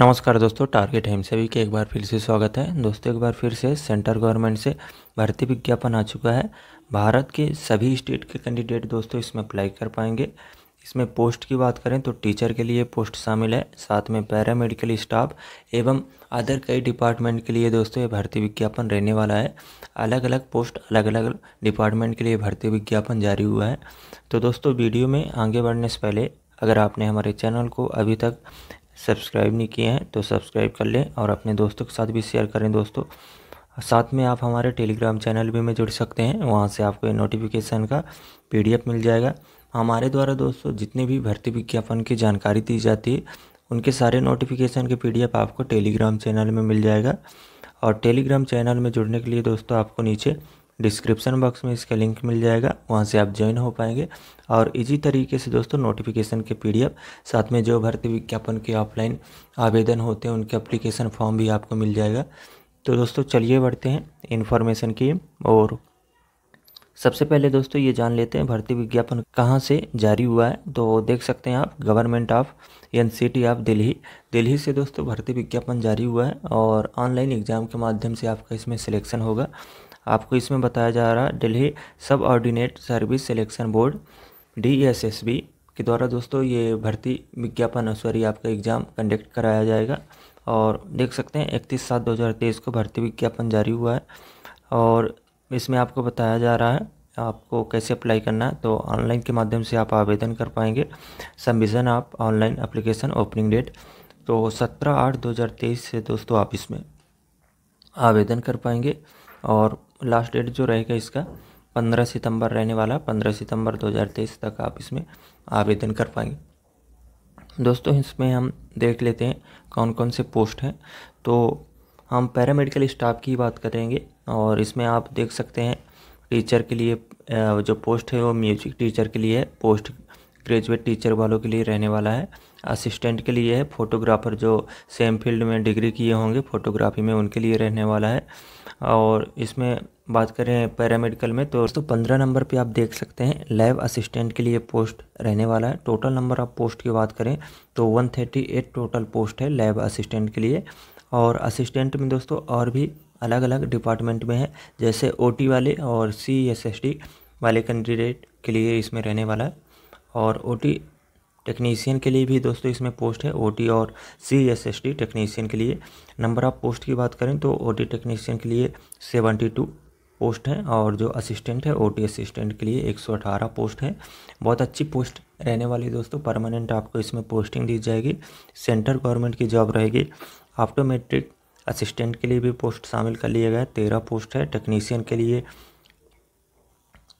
नमस्कार दोस्तों टारगेट हेम सभी के एक बार फिर से स्वागत है दोस्तों एक बार फिर से सेंटर गवर्नमेंट से भर्ती विज्ञापन आ चुका है भारत के सभी स्टेट के कैंडिडेट दोस्तों इसमें अप्लाई कर पाएंगे इसमें पोस्ट की बात करें तो टीचर के लिए पोस्ट शामिल है साथ में पैरामेडिकल स्टाफ एवं अदर कई डिपार्टमेंट के लिए दोस्तों ये भर्ती विज्ञापन रहने वाला है अलग अलग पोस्ट अलग अलग डिपार्टमेंट के लिए भर्ती विज्ञापन जारी हुआ है तो दोस्तों वीडियो में आगे बढ़ने से पहले अगर आपने हमारे चैनल को अभी तक सब्सक्राइब नहीं किए हैं तो सब्सक्राइब कर लें और अपने दोस्तों के साथ भी शेयर करें दोस्तों साथ में आप हमारे टेलीग्राम चैनल भी में जुड़ सकते हैं वहाँ से आपको नोटिफिकेशन का पी मिल जाएगा हमारे द्वारा दोस्तों जितने भी भर्ती विज्ञापन की जानकारी दी जाती है उनके सारे नोटिफिकेशन के पीडीएफ आपको टेलीग्राम चैनल में मिल जाएगा और टेलीग्राम चैनल में जुड़ने के लिए दोस्तों आपको नीचे डिस्क्रिप्शन बॉक्स में इसका लिंक मिल जाएगा वहाँ से आप ज्वाइन हो पाएंगे और इजी तरीके से दोस्तों नोटिफिकेशन के पीडीएफ साथ में जो भर्ती विज्ञापन के ऑफलाइन आवेदन होते हैं उनके अप्लीकेशन फॉर्म भी आपको मिल जाएगा तो दोस्तों चलिए बढ़ते हैं इन्फॉर्मेशन की और सबसे पहले दोस्तों ये जान लेते हैं भर्ती विज्ञापन कहाँ से जारी हुआ है तो देख सकते हैं आप government of N C of Delhi Delhi से दोस्तों भर्ती विज्ञापन जारी हुआ है और ऑनलाइन एग्ज़ाम के माध्यम से आपका इसमें सिलेक्शन होगा आपको इसमें बताया जा रहा Delhi subordinate service selection board D S S B के द्वारा दोस्तों ये भर्ती विज्ञापन सॉरी आपका एग्ज़ाम कंडक्ट कराया जाएगा और देख सकते हैं इकतीस सात दो हज़ार तेईस को भर्ती विज्ञापन जारी हुआ है और इसमें आपको बताया जा रहा है आपको कैसे अप्लाई करना है तो ऑनलाइन के माध्यम से आप आवेदन कर पाएंगे सबमिशन आप ऑनलाइन अप्लीकेशन ओपनिंग डेट तो सत्रह आठ दो हज़ार तेईस से दोस्तों आप इसमें आवेदन कर पाएंगे और लास्ट डेट जो रहेगा इसका पंद्रह सितंबर रहने वाला पंद्रह सितंबर 2023 तक आप इसमें आवेदन कर पाएंगे दोस्तों इसमें हम देख लेते हैं कौन कौन से पोस्ट हैं तो हम पैरामेडिकल स्टाफ की बात करेंगे और इसमें आप देख सकते हैं टीचर के लिए जो पोस्ट है वो म्यूजिक टीचर के लिए पोस्ट ग्रेजुएट टीचर वालों के लिए रहने वाला है असिस्टेंट के लिए है फोटोग्राफर जो सेम फील्ड में डिग्री किए होंगे फोटोग्राफी में उनके लिए रहने वाला है और इसमें बात करें पैरामेडिकल में तो दोस्तों पंद्रह नंबर पे आप देख सकते हैं लैब असिस्टेंट के लिए पोस्ट रहने वाला है टोटल नंबर आप पोस्ट की बात करें तो one thirty eight total post है लैब असिस्टेंट के लिए और असिस्टेंट में दोस्तों और भी अलग अलग डिपार्टमेंट में है जैसे ओ वाले और सी एस एस डी वाले कैंडिडेट के लिए इसमें रहने वाला है और ओ टेक्नीशियन के लिए भी दोस्तों इसमें पोस्ट है ओ और C S S T technician के लिए नंबर ऑफ पोस्ट की बात करें तो ओ टेक्नीसियन के लिए सेवेंटी टू पोस्ट हैं और जो असिस्टेंट है ओ असिस्टेंट के लिए एक सौ अठारह पोस्ट हैं बहुत अच्छी पोस्ट रहने वाली दोस्तों परमानेंट आपको इसमें पोस्टिंग दी जाएगी सेंटर गवर्नमेंट की जॉब रहेगी ऑटोमेट्रिक असिस्टेंट के लिए भी पोस्ट शामिल कर लिया गया तेरह पोस्ट है टेक्नीसियन के लिए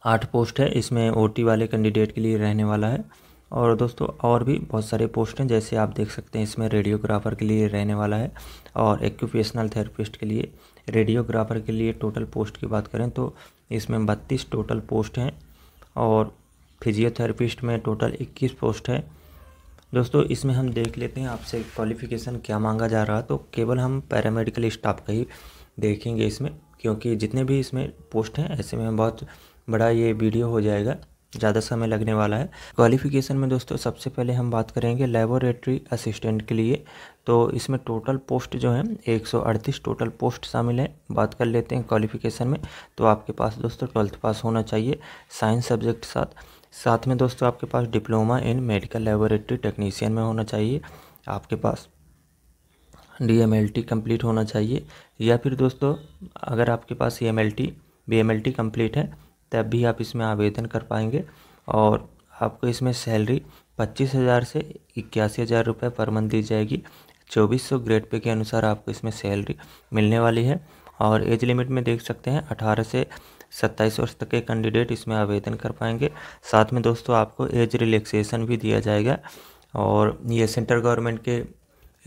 आठ पोस्ट है इसमें ओ वाले कैंडिडेट के लिए रहने वाला है और दोस्तों और भी बहुत सारे पोस्ट हैं जैसे आप देख सकते हैं इसमें रेडियोग्राफर के लिए रहने वाला है और एक्यूपेशनल थेरेपिस्ट के लिए रेडियोग्राफर के लिए टोटल पोस्ट की बात करें तो इसमें बत्तीस टोटल पोस्ट हैं और फिजियोथेरेपिस्ट में टोटल इक्कीस पोस्ट है दोस्तों इसमें हम देख लेते हैं आपसे क्वालिफ़िकेशन क्या मांगा जा रहा तो केवल हम पैरामेडिकल स्टाफ का ही देखेंगे इसमें क्योंकि जितने भी इसमें पोस्ट हैं ऐसे में बहुत बड़ा ये वीडियो हो जाएगा ज़्यादा समय लगने वाला है क्वालिफ़िकेशन में दोस्तों सबसे पहले हम बात करेंगे लेबोरेटरी असिस्टेंट के लिए तो इसमें टोटल पोस्ट जो है 138 टोटल पोस्ट शामिल हैं बात कर लेते हैं क्वालिफ़िकेशन में तो आपके पास दोस्तों ट्वेल्थ पास होना चाहिए साइंस सब्जेक्ट साथ साथ में दोस्तों आपके पास diploma in medical laboratory technician में होना चाहिए आपके पास D M L T complete होना चाहिए या फिर दोस्तों अगर आपके पास E M L T B M L T complete है तब भी आप इसमें आवेदन कर पाएंगे और आपको इसमें सैलरी पच्चीस हज़ार से इक्यासी हज़ार रुपये पर मंथ दी जाएगी चौबीस सौ ग्रेड पे के अनुसार आपको इसमें सैलरी मिलने वाली है और एज लिमिट में देख सकते हैं अठारह से सत्ताईस वर्ष तक के कैंडिडेट इसमें आवेदन कर पाएंगे साथ में दोस्तों आपको एज रिलैक्सेशन भी दिया जाएगा और ये सेंट्रल गवर्नमेंट के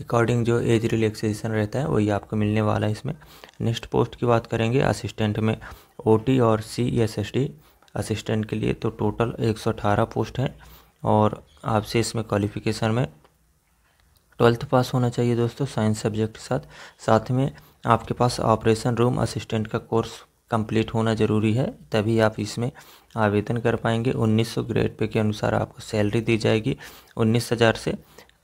अकॉर्डिंग जो एज रिलैक्सेशन रहता है वही आपको मिलने वाला है इसमें नेक्स्ट पोस्ट की बात करेंगे असिस्टेंट में ओ और C S S D assistant के लिए तो टोटल 118 पोस्ट हैं और आपसे इसमें क्वालिफिकेशन में ट्वेल्थ पास होना चाहिए दोस्तों साइंस सब्जेक्ट के साथ साथ में आपके पास ऑपरेशन रूम असिस्टेंट का कोर्स कंप्लीट होना ज़रूरी है तभी आप इसमें आवेदन कर पाएंगे 1900 ग्रेड पे के अनुसार आपको सैलरी दी जाएगी 19,000 से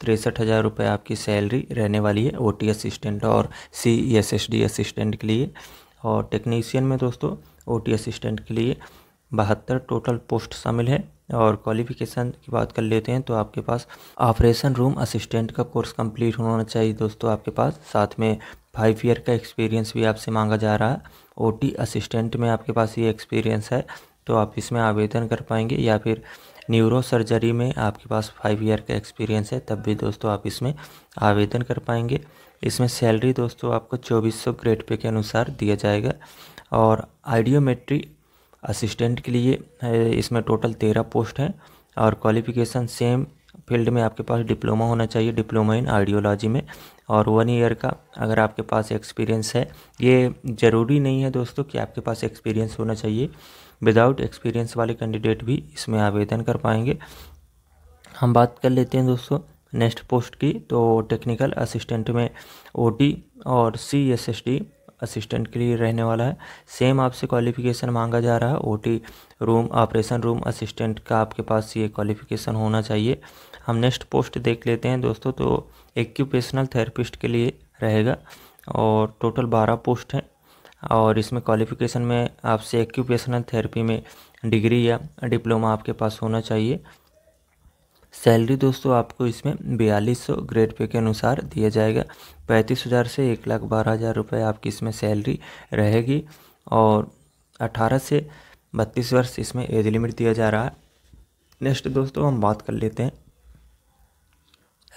तिरसठ हज़ार रुपये आपकी सैलरी रहने वाली है ओ असिस्टेंट और सी एस असिस्टेंट के लिए और टेक्नीशियन में दोस्तों ओ असिस्टेंट के लिए बहत्तर टोटल पोस्ट शामिल है और क्वालिफिकेशन की बात कर लेते हैं तो आपके पास ऑपरेशन रूम असिस्टेंट का कोर्स कंप्लीट होना चाहिए दोस्तों आपके पास साथ में फाइव ईयर का एक्सपीरियंस भी आपसे मांगा जा रहा है ओ असिस्टेंट में आपके पास ये एक्सपीरियंस है तो आप इसमें आवेदन कर पाएंगे या फिर न्यूरो सर्जरी में आपके पास फाइव ईयर का एक्सपीरियंस है तब भी दोस्तों आप इसमें आवेदन कर पाएंगे इसमें सैलरी दोस्तों आपको 2400 ग्रेड पे के अनुसार दिया जाएगा और आइडियोमेट्री असिस्टेंट के लिए इसमें टोटल तेरह पोस्ट हैं और क्वालिफिकेशन सेम फील्ड में आपके पास डिप्लोमा होना चाहिए डिप्लोमा इन आइडियोलॉजी में और वन ईयर का अगर आपके पास एक्सपीरियंस है ये ज़रूरी नहीं है दोस्तों कि आपके पास एक्सपीरियंस होना चाहिए विदाउट एक्सपीरियंस वाले कैंडिडेट भी इसमें आवेदन कर पाएंगे हम बात कर लेते हैं दोस्तों नेक्स्ट पोस्ट की तो टेक्निकल असिस्टेंट में ओ और C S S D assistant के लिए रहने वाला है सेम आपसे क्वालिफिकेशन मांगा जा रहा है OT room operation room assistant का आपके पास ये क्वालिफिकेशन होना चाहिए हम नेक्स्ट पोस्ट देख लेते हैं दोस्तों तो एक्यूपेशनल थेरेपिस्ट के लिए रहेगा और टोटल बारह पोस्ट हैं और इसमें क्वालिफिकेशन में आपसे एक्यूपेशनल थेरेपी में डिग्री या डिप्लोमा आपके पास होना चाहिए सैलरी दोस्तों आपको इसमें बयालीस सौ ग्रेड पे के अनुसार दिया जाएगा पैंतीस हज़ार से एक लाख बारह हज़ार रुपये आपकी इसमें सैलरी रहेगी और अठारह से बत्तीस वर्ष इसमें एज लिमिट दिया जा रहा है नेक्स्ट दोस्तों हम बात कर लेते हैं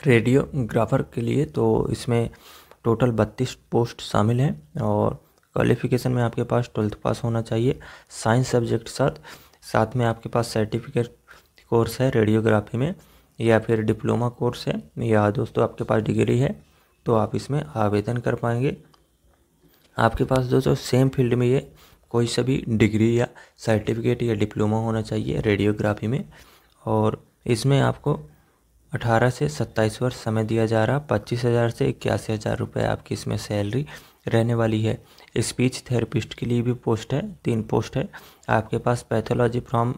रेडियोग्राफर के लिए तो इसमें टोटल बत्तीस पोस्ट शामिल हैं और क्वालिफिकेशन में आपके पास ट्वेल्थ पास होना चाहिए साइंस सब्जेक्ट साथ साथ में आपके पास सर्टिफिकेट कोर्स है रेडियोग्राफी में या फिर डिप्लोमा कोर्स है या दोस्तों आपके पास डिग्री है तो आप इसमें आवेदन कर पाएंगे आपके पास दोस्तों सेम फील्ड में ये कोई सभी डिग्री या सर्टिफिकेट या डिप्लोमा होना चाहिए रेडियोग्राफी में और इसमें आपको 18 से 27 वर्ष समय दिया जा रहा पच्चीस हज़ार से इक्यासी हज़ार रुपये आपकी इसमें सैलरी रहने वाली है स्पीच थेरेपिस्ट के लिए भी पोस्ट है तीन पोस्ट है आपके पास पैथोलॉजी फ्रॉम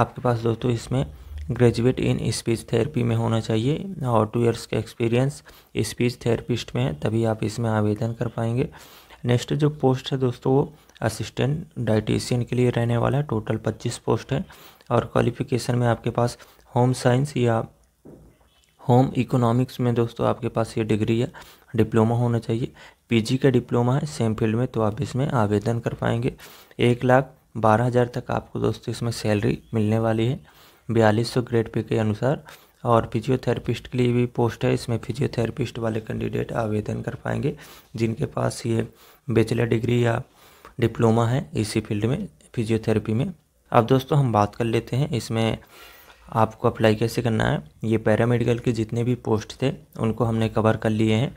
आपके पास दोस्तों इसमें ग्रेजुएट इन स्पीच थेरेपी में होना चाहिए और टू इयर्स का एक्सपीरियंस स्पीच थेरेपिस्ट में है तभी आप इसमें आवेदन कर पाएंगे नेक्स्ट जो पोस्ट है दोस्तों वो असिस्टेंट डाइटिशियन के लिए रहने वाला है टोटल पच्चीस पोस्ट है और क्वालिफिकेशन में आपके पास होम साइंस या होम इकोनॉमिक्स में दोस्तों आपके पास ये डिग्री या डिप्लोमा होना चाहिए पीजी का डिप्लोमा है सेम फील्ड में तो आप इसमें आवेदन कर पाएंगे एक लाख बारह हज़ार तक आपको दोस्तों इसमें सैलरी मिलने वाली है बयालीस सौ ग्रेड पे के अनुसार और फिजियोथेरेपिस्ट के लिए भी पोस्ट है इसमें फिजियोथेरेपिस्ट वाले कैंडिडेट आवेदन कर पाएंगे जिनके पास ये बेचलर डिग्री या डिप्लोमा है इसी फील्ड में फिजियोथेरेपी में अब दोस्तों हम बात कर लेते हैं इसमें आपको अप्लाई कैसे करना है ये पैरामेडिकल के जितने भी पोस्ट थे उनको हमने कवर कर लिए हैं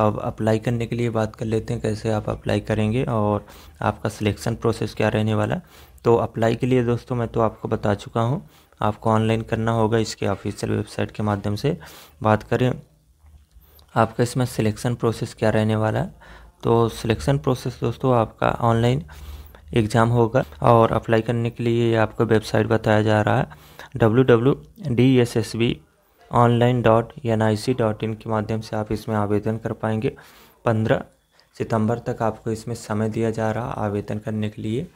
अब अप्लाई करने के लिए बात कर लेते हैं कैसे आप अप्लाई करेंगे और आपका सिलेक्शन प्रोसेस क्या रहने वाला तो अप्लाई के लिए दोस्तों मैं तो आपको बता चुका हूँ आपको ऑनलाइन करना होगा इसके ऑफिशियल वेबसाइट के माध्यम से बात करें आपका इसमें सिलेक्शन प्रोसेस क्या रहने वाला है तो सिलेक्शन प्रोसेस दोस्तों आपका ऑनलाइन एग्ज़ाम होगा और अप्लाई करने के लिए आपको वेबसाइट बताया जा रहा है W W D S S B online dot N I C dot in के माध्यम से आप इसमें आवेदन कर पाएंगे पंद्रह सितंबर तक आपको इसमें समय दिया जा रहा आवेदन करने के लिए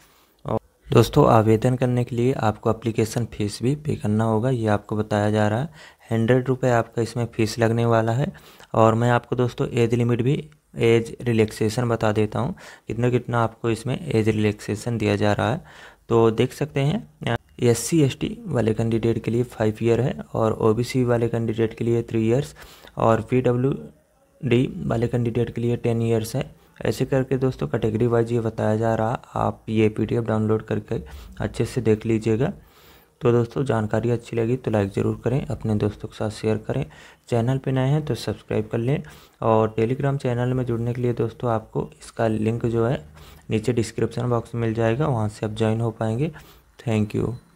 और दोस्तों आवेदन करने के लिए आपको अप्लीकेशन फ़ीस भी पे करना होगा ये आपको बताया जा रहा है हंड्रेड रुपये आपका इसमें फ़ीस लगने वाला है और मैं आपको दोस्तों एज लिमिट भी एज रिलैक्सेशन बता देता हूँ कितना कितना आपको इसमें एज रिलैक्सेशन दिया जा रहा है तो देख सकते हैं एस सी एस टी वाले कैंडिडेट के लिए फाइव ईयर है और ओ बी सी वाले कैंडिडेट के लिए थ्री ईयर्स और पी डब्ल्यू डी वाले कैंडिडेट के लिए टेन ईयर्स है ऐसे करके दोस्तों कैटेगरी वाइज ये बताया जा रहा आप ये पी डाउनलोड करके अच्छे से देख लीजिएगा तो दोस्तों जानकारी अच्छी लगी तो लाइक ज़रूर करें अपने दोस्तों के साथ शेयर करें चैनल पर नए हैं तो सब्सक्राइब कर लें और टेलीग्राम चैनल में जुड़ने के लिए दोस्तों आपको इसका लिंक जो है नीचे डिस्क्रिप्शन बॉक्स में मिल जाएगा वहाँ से आप ज्वाइन हो पाएंगे थैंक यू